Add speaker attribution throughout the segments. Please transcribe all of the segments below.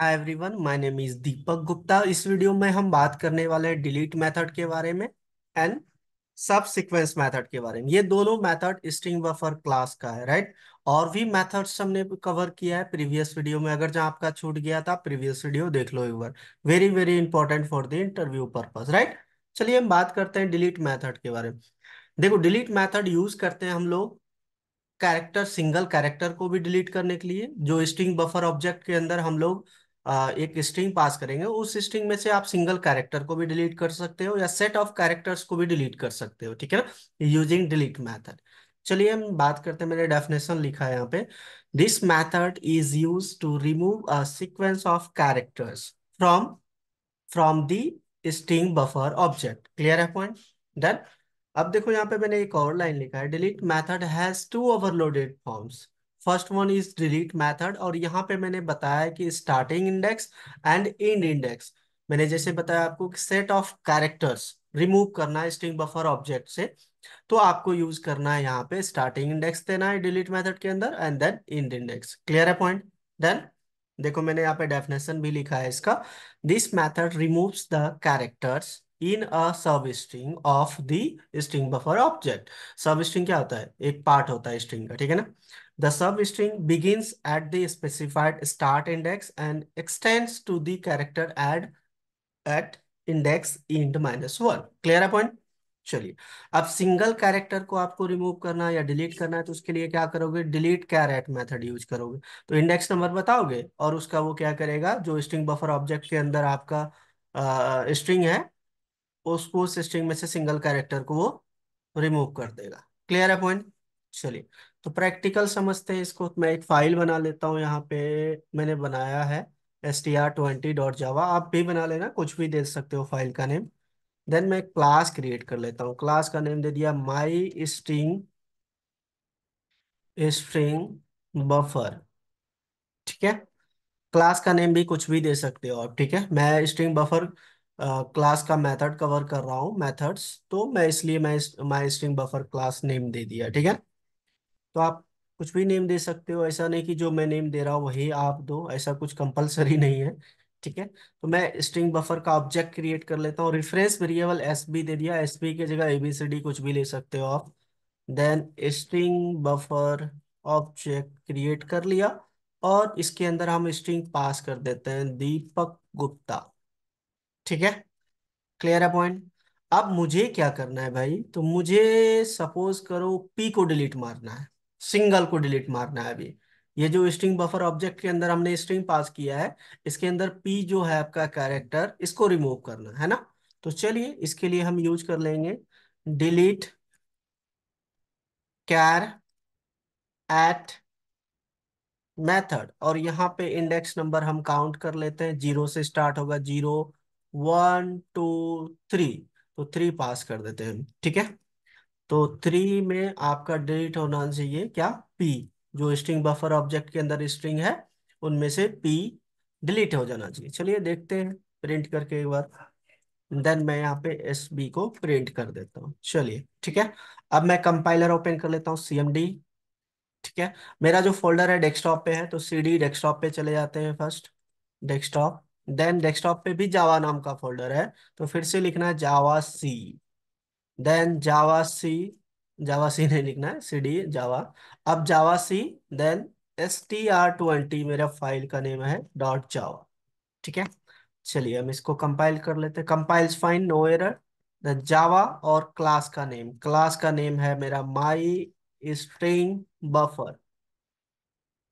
Speaker 1: Hi everyone my name is Deepak Gupta इस video में हम बात करने वाले हैं डिलीट मेथड के बारे में एंड सब सीक्वेंस मेथड के बारे में ये दोनों मेथड स्ट्रिंग बफर क्लास का है राइट right? और भी मेथड्स हमने कवर किया है प्रीवियस वीडियो में अगर जहां आपका छूट गया था प्रीवियस वीडियो देख लो एक बार very very important for the interview purpose right चलिए हम बात करते हैं डिलीट मैथड के बारे में देखो डिलीट मैथड यूज करते हैं हम लोग कैरेक्टर सिंगल कैरेक्टर को भी डिलीट करने के लिए जो स्ट्रिंग बफर ऑब्जेक्ट के अंदर हम लोग एक स्ट्रिंग पास करेंगे उस स्ट्रिंग में से आप सिंगल कैरेक्टर को भी डिलीट कर सकते हो या सेट ऑफ कैरेक्टर्स को भी डिलीट कर सकते हो ठीक है ना यूजिंग डिलीट मैथड चलिए हम बात करते हैं मैंने डेफिनेशन लिखा है यहाँ पे this method is use to remove a sequence of characters from from the string buffer object clear है पॉइंट डन अब देखो यहाँ पे मैंने एक और लाइन लिखा है delete method has two overloaded forms first one is delete method और यहाँ पे मैंने बताया कि starting index and end index मैंने जैसे बताया आपको सेट ऑफ कैरेक्टर्स रिमूव करना है स्ट्रिंग बफर ऑब्जेक्ट से तो आपको यूज करना है यहाँ पे स्टार्टिंग इंडेक्स देना है डिलीट मैथड के अंदर and then end index clear है पॉइंट देन देखो मैंने यहाँ पे डेफिनेशन भी लिखा है इसका this method removes the characters in a substring of the string buffer object substring क्या होता है एक पार्ट होता है स्ट्रिंग का ठीक है ना The substring begins at the specified start index and extends to the character add at index int minus one. Clear a point? चलिए अब सिंगल कैरेक्टर को आपको रिमूव करना या डिलीट करना है तो उसके लिए क्या करोगे डिलीट कैरेट मेथड यूज करोगे तो इंडेक्स नंबर बताओगे और उसका वो क्या करेगा जो स्ट्रिंग बफर ऑब्जेक्ट के अंदर आपका स्ट्रिंग है उसको उस स्ट्रिंग में से सिंगल कैरेक्टर को वो रिमूव कर देगा क्लियर है पॉइंट चलिए तो प्रैक्टिकल समझते हैं इसको मैं एक फाइल बना लेता हूँ यहाँ पे मैंने बनाया है S T R twenty dot Java आप भी बना लेना कुछ भी दे सकते हो फाइल का नेम देन मैं एक क्लास क्रिएट कर लेता हूँ क्लास का नेम दे दिया माई स्ट्रिंग स्ट्रिंग बफर ठीक है क्लास का नेम भी कुछ भी दे सकते हो आप ठीक है मैं स्ट्रिंग बफर क्लास का मेथड कवर कर रहा हूँ मेथड्स तो मैं इसलिए मैं my string buffer class name दे दिया ठीक है तो आप कुछ भी नेम दे सकते हो ऐसा नहीं कि जो मैं नेम दे रहा हूँ वही आप दो ऐसा कुछ कंपलसरी नहीं है ठीक है तो मैं स्ट्रिंग बफर का ऑब्जेक्ट क्रिएट कर लेता हूँ रिफरेंस वेरिएबल एस बी दे दिया एस बी की जगह एबीसीडी कुछ भी ले सकते हो आप then string buffer object create कर लिया और इसके अंदर हम स्ट्रिंग पास कर देते हैं दीपक गुप्ता ठीक है क्लियर है पॉइंट अब मुझे क्या करना है भाई तो मुझे सपोज करो पी को डिलीट मारना है सिंगल को डिलीट मारना है अभी ये जो स्ट्रिंग बफर ऑब्जेक्ट के अंदर हमने स्ट्रिंग पास किया है इसके अंदर पी जो है आपका कैरेक्टर इसको रिमूव करना है ना तो चलिए इसके लिए हम यूज कर लेंगे डिलीट कैर एट मेथड और यहाँ पे इंडेक्स नंबर हम काउंट कर लेते हैं जीरो से स्टार्ट होगा जीरो वन टू थ्री तो थ्री पास कर देते हैं ठीक है तो थ्री में आपका डिलीट होना चाहिए क्या पी जो स्ट्रिंग बफर ऑब्जेक्ट के अंदर स्ट्रिंग है उनमें से पी डिलीट हो जाना चाहिए चलिए देखते हैं प्रिंट करके एक बार देन मैं यहाँ पे एस बी को प्रिंट कर देता हूँ चलिए ठीक है अब मैं कंपाइलर ओपन कर लेता हूँ सी एम डी ठीक है मेरा जो फोल्डर है डेस्कटॉप पे है तो सी डी डेस्कटॉप पे चले जाते हैं फर्स्ट डेस्कटॉप देन डेस्कटॉप पे भी जावा नाम का फोल्डर है तो फिर से लिखना है जावा सी देन जावा सी जावा सी नहीं लिखना है सी डी जावा अब Java C then S T R twenty मेरा फाइल का नेम है डॉट जावा ठीक है चलिए हम इसको कंपाइल कर लेते हैं compiles fine no error then Java और क्लास का नेम क्लास का नेम है मेरा माई स्ट्रिंग बफर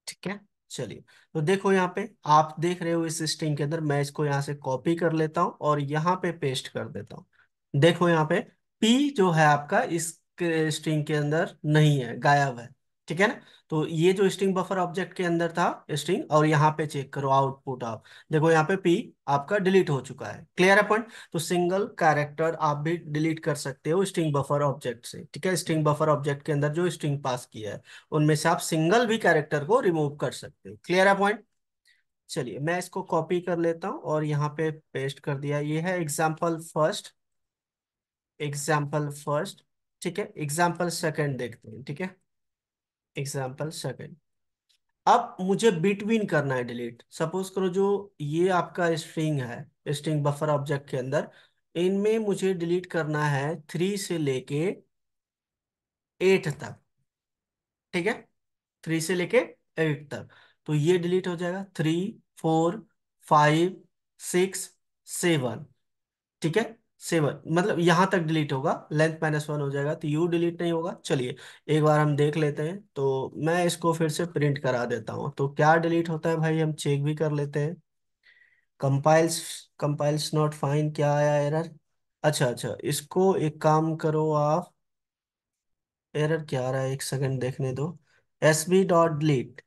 Speaker 1: ठीक है चलिए तो देखो यहाँ पे आप देख रहे हो इस स्ट्रिंग के अंदर मैं इसको यहाँ से कॉपी कर लेता हूँ और यहाँ पे पेस्ट कर देता हूँ देखो यहाँ पे पी जो है आपका इस स्ट्रिंग के अंदर नहीं है गायब है ठीक है ना तो ये जो स्ट्रिंग बफर ऑब्जेक्ट के अंदर था स्ट्रिंग और यहाँ पे चेक करो आउटपुट आप देखो यहाँ पे पी आपका डिलीट हो चुका है क्लियर है पॉइंट तो सिंगल कैरेक्टर आप भी डिलीट कर सकते हो स्ट्रिंग बफर ऑब्जेक्ट से ठीक है स्ट्रिंग बफर ऑब्जेक्ट के अंदर जो स्ट्रिंग पास किया है उनमें से आप सिंगल भी कैरेक्टर को रिमूव कर सकते हो क्लियर है पॉइंट चलिए मैं इसको कॉपी कर लेता हूँ और यहाँ पे पेस्ट कर दिया ये है एग्जाम्पल फर्स्ट एग्जाम्पल फर्स्ट ठीक है एग्जाम्पल सेकेंड देखते हैं ठीक है एग्जाम्पल सेकेंड अब मुझे बिटवीन करना है डिलीट सपोज करो जो ये आपका स्ट्रिंग है स्ट्रिंग बफर ऑब्जेक्ट के अंदर इनमें मुझे डिलीट करना है थ्री से लेके एट तक ठीक है थ्री से लेके एट तक तो ये डिलीट हो जाएगा three four five six seven ठीक है सेवन मतलब यहां तक डिलीट होगा लेंथ माइनस वन हो जाएगा तो यू डिलीट नहीं होगा चलिए एक बार हम देख लेते हैं तो मैं इसको फिर से प्रिंट करा देता हूँ तो क्या डिलीट होता है भाई हम चेक भी कर लेते हैं कंपाइल्स कंपाइल्स नॉट फाइन क्या आया एरर अच्छा अच्छा इसको एक काम करो आप एरर क्या आ रहा है एक सेकेंड देखने दो S B dot delete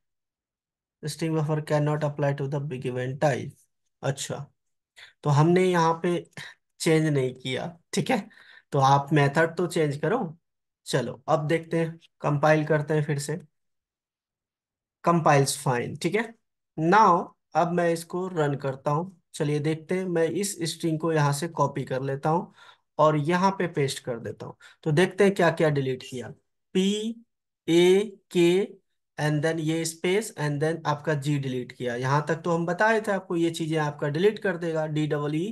Speaker 1: string can not apply to the big event type अच्छा तो हमने यहाँ पे चेंज नहीं किया ठीक है तो आप मेथड तो चेंज करो चलो अब देखते हैं कंपाइल करते हैं फिर से कंपाइल्स फाइन ठीक है नाउ अब मैं इसको रन करता हूं चलिए देखते हैं मैं इस स्ट्रिंग को यहां से कॉपी कर लेता हूं और यहां पे पेस्ट कर देता हूं तो देखते हैं क्या क्या डिलीट किया P A K and then ये स्पेस एंड देन आपका जी डिलीट किया यहां तक तो हम बताए थे आपको ये चीजें आपका डिलीट कर देगा डी डबल ई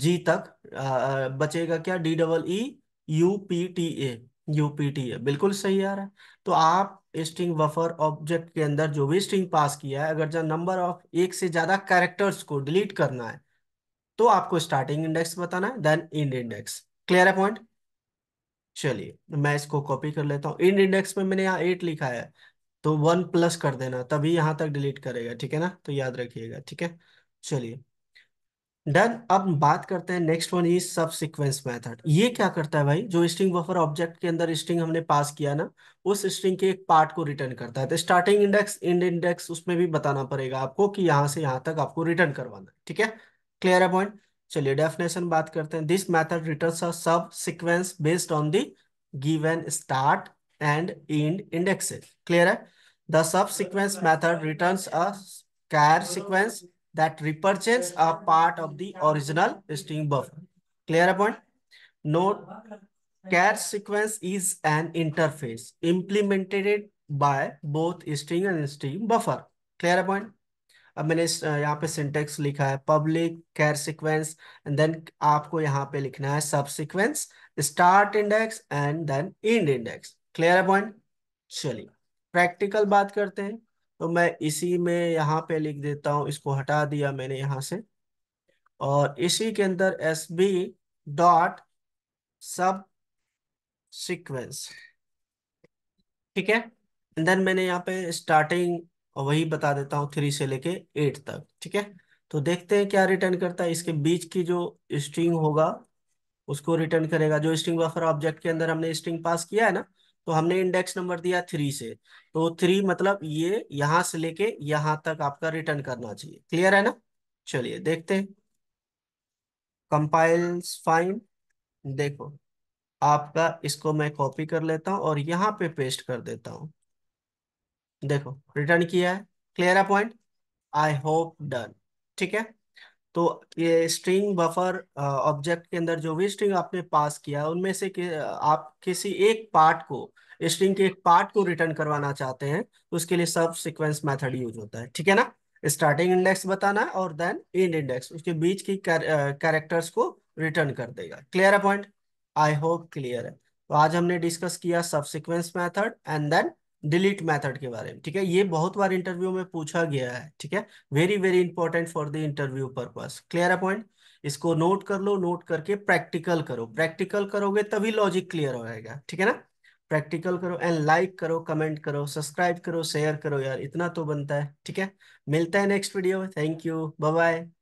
Speaker 1: जी तक आ, बचेगा क्या D double E U P T A U P T A बिल्कुल सही आ रहा है तो आप स्ट्रिंग बफर ऑब्जेक्ट के अंदर जो भी स्ट्रिंग पास किया है अगर जब नंबर ऑफ एक से ज्यादा कैरेक्टर्स को डिलीट करना है तो आपको स्टार्टिंग इंडेक्स बताना है देन इंड इंडेक्स क्लियर है पॉइंट चलिए मैं इसको कॉपी कर लेता हूँ इंड इंडेक्स में मैंने यहाँ एट लिखा है तो वन प्लस कर देना तभी यहां तक डिलीट करेगा ठीक है ना तो याद रखिएगा ठीक है चलिए डन अब बात करते हैं next one is subsequence method ये क्या करता है भाई जो स्ट्रिंग बफर ऑब्जेक्ट के अंदर स्ट्रिंग हमने पास किया ना उस स्ट्रिंग के एक पार्ट को रिटर्न करता है तो स्टार्टिंग इंडेक्स इंड इंडेक्स उसमें भी बताना पड़ेगा आपको कि यहाँ से यहाँ तक आपको रिटर्न करवाना ठीक है क्लियर है पॉइंट चलिए डेफिनेशन बात करते हैं this method return a subsequence based on the given start and end index clear है the subsequence method return a sequence that repurchase a part of the original string buffer. Clear a point? Note, care sequence is an interface implemented by both string and string buffer. Clear a point? अब मैंने यहाँ पे syntax लिखा है public char sequence and then आपको यहाँ पे लिखना है subsequence start index and then end index clear point चलिए प्रैक्टिकल बात करते हैं तो मैं इसी में यहाँ पे लिख देता हूँ इसको हटा दिया मैंने यहाँ से और इसी के अंदर S B dot subsequence ठीक है देन मैंने यहाँ पे स्टार्टिंग वही बता देता हूँ थ्री से लेके एट तक ठीक है तो देखते हैं क्या रिटर्न करता है इसके बीच की जो स्ट्रिंग होगा उसको रिटर्न करेगा जो स्ट्रिंग बफर ऑब्जेक्ट के अंदर हमने स्ट्रिंग पास किया है ना तो हमने इंडेक्स नंबर दिया थ्री से तो थ्री मतलब ये यहां से लेके यहां तक आपका रिटर्न करना चाहिए क्लियर है ना चलिए देखते हैं कंपाइल्स फाइन देखो आपका इसको मैं कॉपी कर लेता हूं और यहां पे पेस्ट कर देता हूं देखो रिटर्न किया है क्लियर है पॉइंट आई होप डन ठीक है तो ये स्ट्रिंग बफर ऑब्जेक्ट के अंदर जो भी स्ट्रिंग आपने पास किया उनमें से कि, आप किसी एक पार्ट को स्ट्रिंग के एक पार्ट को रिटर्न करवाना चाहते हैं तो उसके लिए सब सिक्वेंस मेथड यूज होता है ठीक है ना स्टार्टिंग इंडेक्स बताना है और देन एंड इंडेक्स उसके बीच की कैरेक्टर्स को रिटर्न कर देगा क्लियर है पॉइंट आई होप क्लियर है तो आज हमने डिस्कस किया subsequence method and then delete method के बारे में ठीक है ये बहुत बार इंटरव्यू में पूछा गया है ठीक है very very important for the interview purpose clear point इसको नोट कर लो नोट करके प्रैक्टिकल करो प्रैक्टिकल करोगे तभी लॉजिक क्लियर होएगा ठीक है ना प्रैक्टिकल करो एंड लाइक करो कमेंट करो सब्सक्राइब करो शेयर करो यार इतना तो बनता है ठीक है मिलता है next video thank you bye